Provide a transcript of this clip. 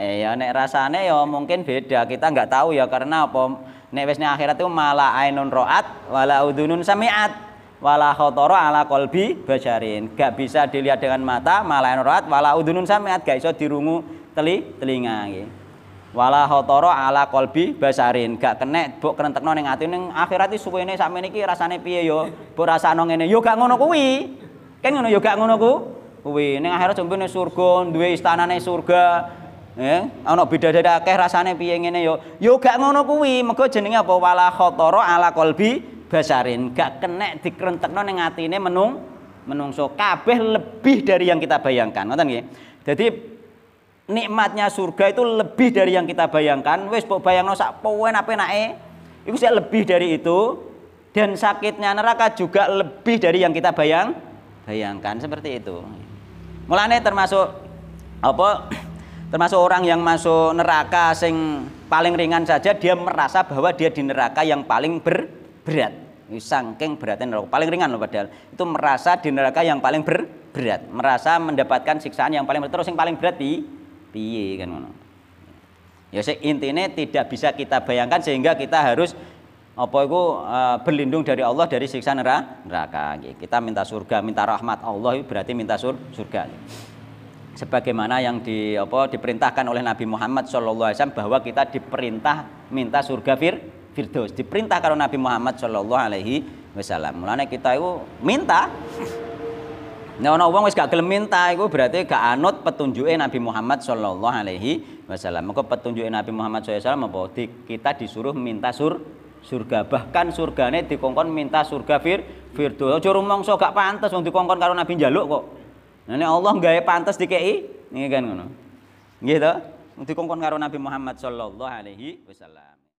Eh, ya nek rasane ya mungkin beda. Kita nggak tahu ya karena apa? Nek wis akhirat itu malah ainun roat, wala udunun samiat, wala khotoro ala kolbi bajarin. Gak bisa dilihat dengan mata, malah ainun roat, wala udunun samiat, gak iso dirungu teli telinga gitu. wala khotoro ala kolbi basarin gak kena buk kerentekno ning ati ning akhirat iki suwene sakmene iki rasane piye yo mbok rasakno ngene yo gak ngono kuwi kan ngono yo gak ngono ku kuwi neng akhirat neng surga dua istana neng surga ya eh? ono beda-beda akeh rasane piye ngene yo yo gak ngono kuwi mergo jenenge apa wala khatara ala qalbi basarin gak kena dikrentekno ning atine menung menungso kabeh lebih dari yang kita bayangkan ngoten nggih jadi nikmatnya surga itu lebih dari yang kita bayangkan wis pok bayangno sak poen ape penake itu saya lebih dari itu dan sakitnya neraka juga lebih dari yang kita bayang bayangkan seperti itu Mulane termasuk apa Termasuk orang yang masuk neraka sing paling ringan saja dia merasa bahwa dia di neraka yang paling ber, berat. Sangking beratnya neraka paling ringan loh padahal. Itu merasa di neraka yang paling ber, berat, merasa mendapatkan siksaan yang paling berat. Terus yang paling berat di piye kan ngono. Ya intinya tidak bisa kita bayangkan sehingga kita harus apa itu eh, berlindung dari Allah dari siksa neraka. Kita minta surga, minta rahmat Allah berarti minta surga sebagaimana yang di apa diperintahkan oleh Nabi Muhammad SAW bahwa kita diperintah minta surga fir firdaus Diperintah kalau Nabi Muhammad Shallallahu Alaihi Wasallam mulanya kita itu minta Nah, orang wong wis gak gelem minta iku berarti gak anut petunjuke Nabi Muhammad sallallahu alaihi wasallam. Moko petunjuke Nabi Muhammad sallallahu alaihi wasallam apa? Di, kita disuruh minta sur surga. Bahkan surgane dikongkon minta surga fir firdaus. Aja rumangsa gak pantes wong dikongkon karo Nabi njaluk kok. Nah, Allah gawe pantas dikei ini kan ngono. Gitu. Dikongkon karo Nabi Muhammad sallallahu alaihi wasallam.